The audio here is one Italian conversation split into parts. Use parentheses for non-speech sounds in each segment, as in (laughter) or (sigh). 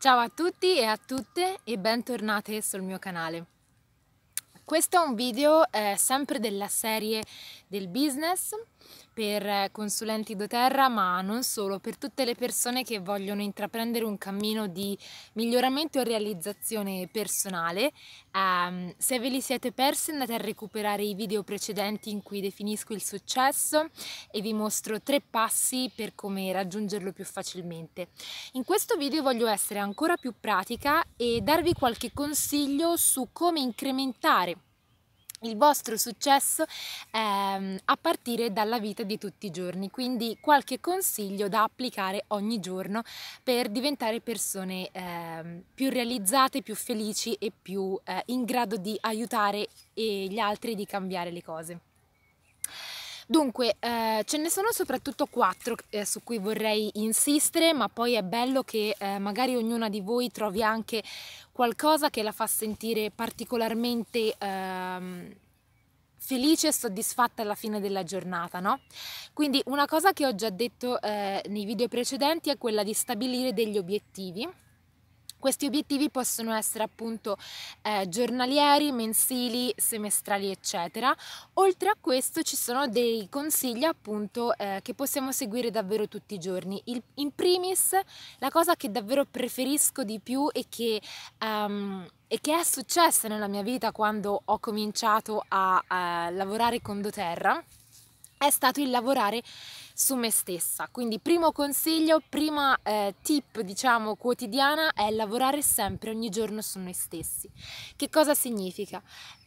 Ciao a tutti e a tutte e bentornate sul mio canale. Questo è un video eh, sempre della serie del business per eh, consulenti doterra, ma non solo, per tutte le persone che vogliono intraprendere un cammino di miglioramento e realizzazione personale. Um, se ve li siete persi andate a recuperare i video precedenti in cui definisco il successo e vi mostro tre passi per come raggiungerlo più facilmente. In questo video voglio essere ancora più pratica e darvi qualche consiglio su come incrementare il vostro successo ehm, a partire dalla vita di tutti i giorni, quindi qualche consiglio da applicare ogni giorno per diventare persone ehm, più realizzate, più felici e più eh, in grado di aiutare eh, gli altri e di cambiare le cose. Dunque, eh, ce ne sono soprattutto quattro eh, su cui vorrei insistere, ma poi è bello che eh, magari ognuna di voi trovi anche qualcosa che la fa sentire particolarmente ehm, felice e soddisfatta alla fine della giornata, no? Quindi una cosa che ho già detto eh, nei video precedenti è quella di stabilire degli obiettivi questi obiettivi possono essere appunto eh, giornalieri, mensili, semestrali eccetera. Oltre a questo ci sono dei consigli appunto eh, che possiamo seguire davvero tutti i giorni. Il, in primis la cosa che davvero preferisco di più e che, um, e che è successa nella mia vita quando ho cominciato a, a lavorare con doTERRA è stato il lavorare su me stessa. Quindi primo consiglio, prima eh, tip diciamo quotidiana è lavorare sempre ogni giorno su noi stessi. Che cosa significa?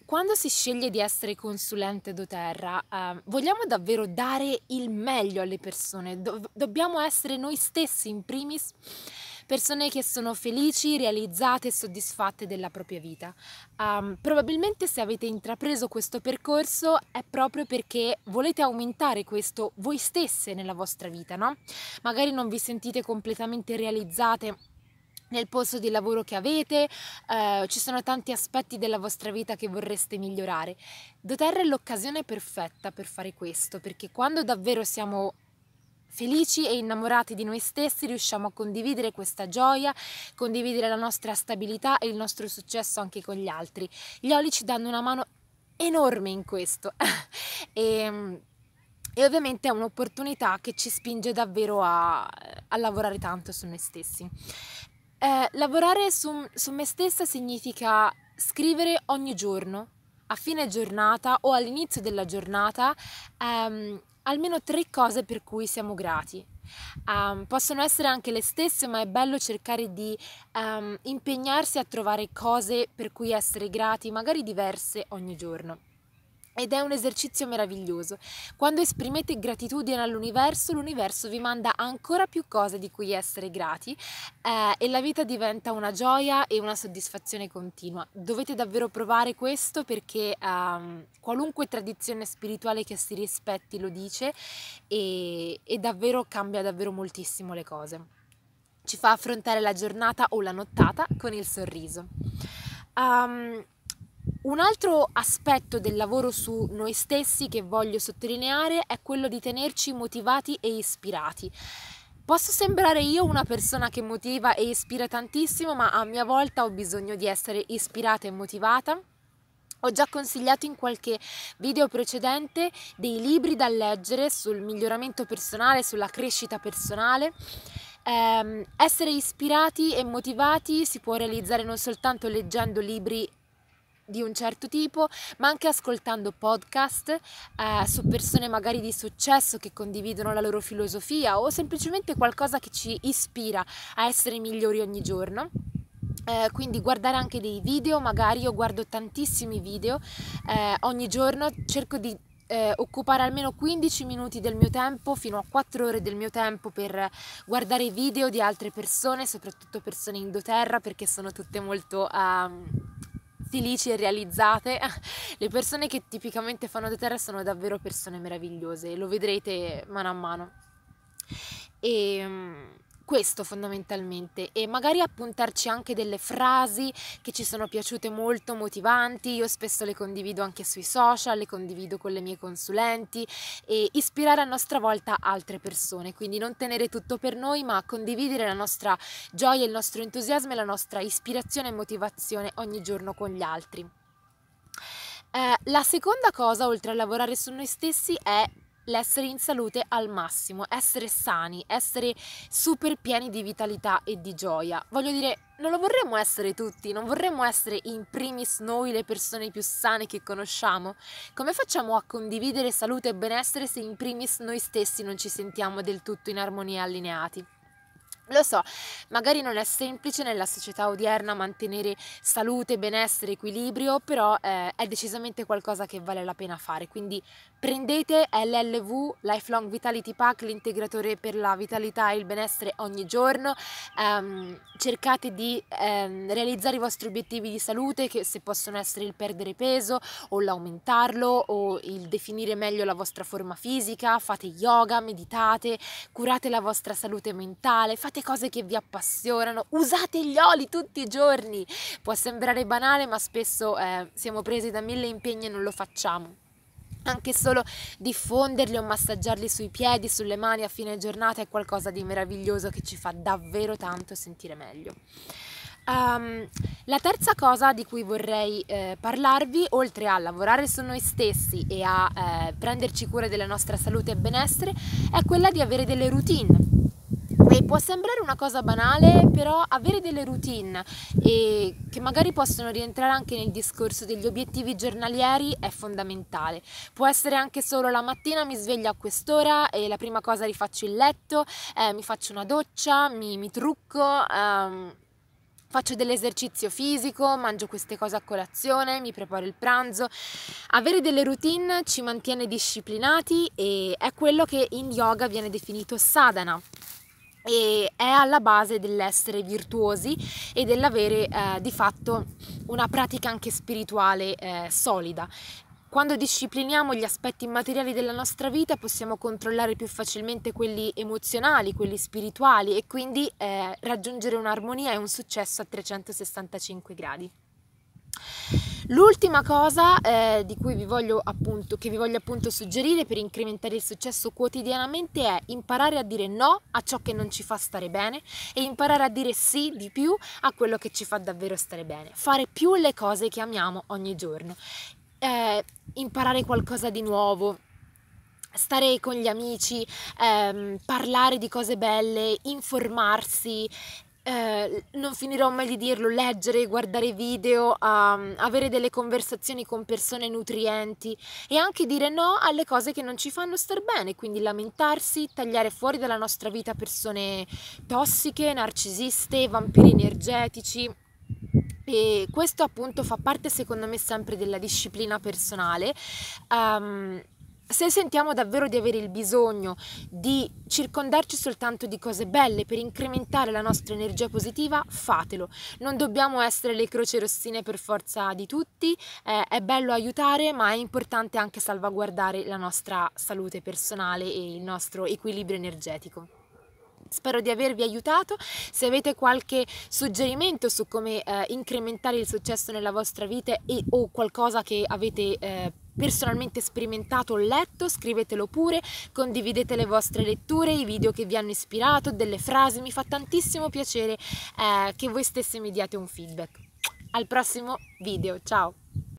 Quando si sceglie di essere consulente doterra, eh, vogliamo davvero dare il meglio alle persone, Do- dobbiamo essere noi stessi in primis persone che sono felici, realizzate e soddisfatte della propria vita. Um, probabilmente se avete intrapreso questo percorso è proprio perché volete aumentare questo voi stesse nella vostra vita, no? Magari non vi sentite completamente realizzate nel posto di lavoro che avete, eh, ci sono tanti aspetti della vostra vita che vorreste migliorare. Doterra è l'occasione perfetta per fare questo, perché quando davvero siamo Felici e innamorati di noi stessi riusciamo a condividere questa gioia, condividere la nostra stabilità e il nostro successo anche con gli altri. Gli oli ci danno una mano enorme in questo (laughs) e, ehm, e, ovviamente è un'opportunità che ci spinge davvero a, a lavorare tanto su noi stessi. Eh, lavorare su, su me stessa significa scrivere ogni giorno, a fine giornata o all'inizio della giornata, ehm, almeno tre cose per cui siamo grati. Um, possono essere anche le stesse, ma è bello cercare di um, impegnarsi a trovare cose per cui essere grati, magari diverse ogni giorno. Ed è un esercizio meraviglioso. Quando esprimete gratitudine all'universo, l'universo vi manda ancora più cose di cui essere grati eh, e la vita diventa una gioia e una soddisfazione continua. Dovete davvero provare questo perché ehm, qualunque tradizione spirituale che si rispetti lo dice e, e davvero cambia davvero moltissimo le cose. Ci fa affrontare la giornata o la nottata con il sorriso. Um, un altro aspetto del lavoro su noi stessi che voglio sottolineare è quello di tenerci motivati e ispirati. Posso sembrare io una persona che motiva e ispira tantissimo, ma a mia volta ho bisogno di essere ispirata e motivata ho già consigliato in qualche video precedente dei libri da leggere sul miglioramento personale, sulla crescita personale. Eh, essere ispirati e motivati si può realizzare non soltanto leggendo libri di un certo tipo, ma anche ascoltando podcast eh, su persone magari di successo che condividono la loro filosofia o semplicemente qualcosa che ci ispira a essere migliori ogni giorno. Eh, quindi guardare anche dei video, magari io guardo tantissimi video eh, ogni giorno, cerco di eh, occupare almeno 15 minuti del mio tempo fino a 4 ore del mio tempo per guardare video di altre persone, soprattutto persone in doterra perché sono tutte molto... Um idillici e realizzate, ah, le persone che tipicamente fanno da terra sono davvero persone meravigliose, lo vedrete mano a mano. E ehm, questo fondamentalmente e magari appuntarci anche delle frasi che ci sono piaciute molto motivanti, io spesso le condivido anche sui social, le condivido con le mie consulenti e ispirare a nostra volta altre persone, quindi non tenere tutto per noi ma condividere la nostra gioia, il nostro entusiasmo e la nostra ispirazione e motivazione ogni giorno con gli altri. Eh, la seconda cosa, oltre a lavorare su noi stessi, è l'essere in salute al massimo, essere sani, essere super pieni di vitalità e di gioia. Voglio dire, non lo vorremmo essere tutti, non vorremmo essere in primis noi le persone più sane che conosciamo. Come facciamo a condividere salute e benessere se in primis noi stessi non ci sentiamo del tutto in armonia e allineati? Lo so, magari non è semplice nella società odierna mantenere salute, benessere, equilibrio, però eh, è decisamente qualcosa che vale la pena fare, quindi Prendete LLV Lifelong Vitality Pack, l'integratore per la vitalità e il benessere ogni giorno. Um, cercate di um, realizzare i vostri obiettivi di salute, che se possono essere il perdere peso o l'aumentarlo o il definire meglio la vostra forma fisica. Fate yoga, meditate, curate la vostra salute mentale, fate cose che vi appassionano, usate gli oli tutti i giorni. Può sembrare banale, ma spesso eh, siamo presi da mille impegni e non lo facciamo anche solo diffonderli o massaggiarli sui piedi, sulle mani a fine giornata è qualcosa di meraviglioso che ci fa davvero tanto sentire meglio. Um, la terza cosa di cui vorrei eh, parlarvi, oltre a lavorare su noi stessi e a eh, prenderci cura della nostra salute e benessere, è quella di avere delle routine e può sembrare una cosa banale, però avere delle routine e che magari possono rientrare anche nel discorso degli obiettivi giornalieri è fondamentale. Può essere anche solo la mattina mi sveglio a quest'ora e la prima cosa rifaccio il letto, eh, mi faccio una doccia, mi, mi trucco. Ehm, faccio dell'esercizio fisico, mangio queste cose a colazione, mi preparo il pranzo. Avere delle routine ci mantiene disciplinati e è quello che in yoga viene definito sadhana, e è alla base dell'essere virtuosi e dell'avere eh, di fatto una pratica anche spirituale eh, solida. Quando discipliniamo gli aspetti immateriali della nostra vita possiamo controllare più facilmente quelli emozionali, quelli spirituali e quindi eh, raggiungere un'armonia e un successo a 365 gradi. L'ultima cosa eh, vi appunto, che vi voglio appunto suggerire per incrementare il successo quotidianamente è imparare a dire no a ciò che non ci fa stare bene e imparare a dire sì di più a quello che ci fa davvero stare bene. Fare più le cose che amiamo ogni giorno. Eh, imparare qualcosa di nuovo, stare con gli amici, ehm, parlare di cose belle, informarsi eh, non finirò mai di dirlo, leggere, guardare video, um, avere delle conversazioni con persone nutrienti e anche dire no alle cose che non ci fanno star bene, quindi lamentarsi, tagliare fuori dalla nostra vita persone tossiche, narcisiste, vampiri energetici. E questo appunto fa parte secondo me sempre della disciplina personale. Um, se sentiamo davvero di avere il bisogno di circondarci soltanto di cose belle per incrementare la nostra energia positiva, fatelo. Non dobbiamo essere le croce rossine per forza di tutti, eh, è bello aiutare, ma è importante anche salvaguardare la nostra salute personale e il nostro equilibrio energetico. Spero di avervi aiutato, se avete qualche suggerimento su come eh, incrementare il successo nella vostra vita e, o qualcosa che avete eh, personalmente sperimentato o letto, scrivetelo pure, condividete le vostre letture, i video che vi hanno ispirato, delle frasi, mi fa tantissimo piacere eh, che voi stesse mi diate un feedback. Al prossimo video, ciao!